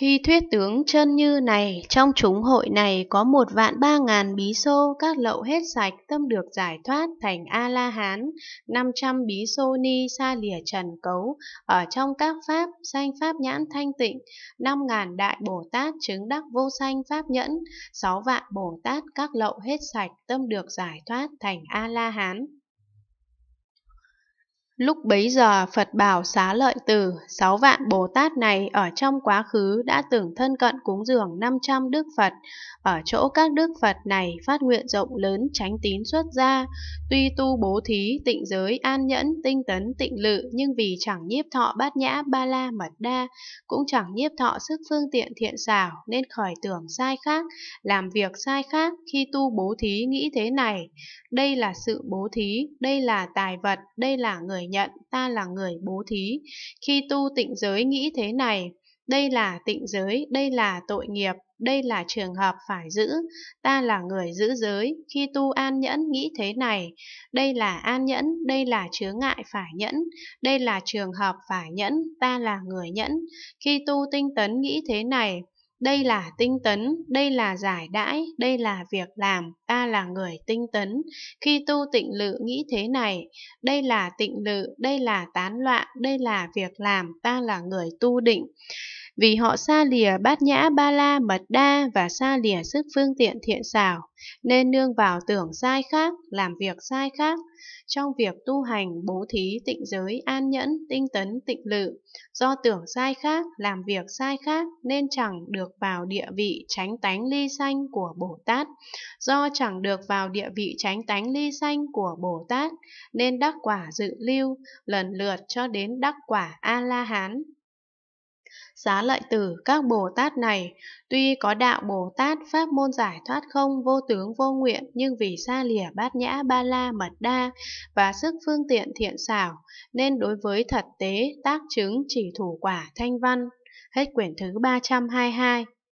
Khi thuyết tướng chân như này, trong chúng hội này có một vạn ba ngàn bí xô, các lậu hết sạch, tâm được giải thoát thành A-la-hán, năm trăm bí xô ni xa lìa trần cấu, ở trong các pháp, sanh pháp nhãn thanh tịnh, năm ngàn đại Bồ Tát chứng đắc vô sanh pháp nhẫn, sáu vạn Bồ Tát các lậu hết sạch, tâm được giải thoát thành A-la-hán. Lúc bấy giờ Phật bảo xá lợi tử, sáu vạn Bồ Tát này ở trong quá khứ đã từng thân cận cúng dường 500 Đức Phật, ở chỗ các Đức Phật này phát nguyện rộng lớn tránh tín xuất gia, tuy tu bố thí, tịnh giới, an nhẫn, tinh tấn, tịnh lự nhưng vì chẳng nhiếp thọ bát nhã ba la mật đa, cũng chẳng nhiếp thọ sức phương tiện thiện xảo nên khởi tưởng sai khác, làm việc sai khác khi tu bố thí nghĩ thế này. Đây là sự bố thí, đây là tài vật, đây là người nhận ta là người bố thí. Khi tu tịnh giới nghĩ thế này, đây là tịnh giới, đây là tội nghiệp, đây là trường hợp phải giữ, ta là người giữ giới, khi tu an nhẫn nghĩ thế này, đây là an nhẫn, đây là chướng ngại phải nhẫn, đây là trường hợp phải nhẫn, ta là người nhẫn, khi tu tinh tấn nghĩ thế này, đây là tinh tấn, đây là giải đãi, đây là việc làm, ta là người tinh tấn. Khi tu tịnh lự nghĩ thế này, đây là tịnh lự, đây là tán loạn, đây là việc làm, ta là người tu định vì họ xa lìa bát nhã ba la mật đa và xa lìa sức phương tiện thiện xảo, nên nương vào tưởng sai khác, làm việc sai khác, trong việc tu hành bố thí tịnh giới an nhẫn tinh tấn tịnh lự, do tưởng sai khác, làm việc sai khác nên chẳng được vào địa vị tránh tánh ly sanh của Bồ Tát, do chẳng được vào địa vị tránh tánh ly sanh của Bồ Tát nên đắc quả dự lưu lần lượt cho đến đắc quả A La Hán. Xá lợi tử các Bồ Tát này, tuy có đạo Bồ Tát pháp môn giải thoát không vô tướng vô nguyện nhưng vì xa lìa bát nhã ba la mật đa và sức phương tiện thiện xảo, nên đối với thật tế tác chứng chỉ thủ quả thanh văn. Hết quyển thứ 322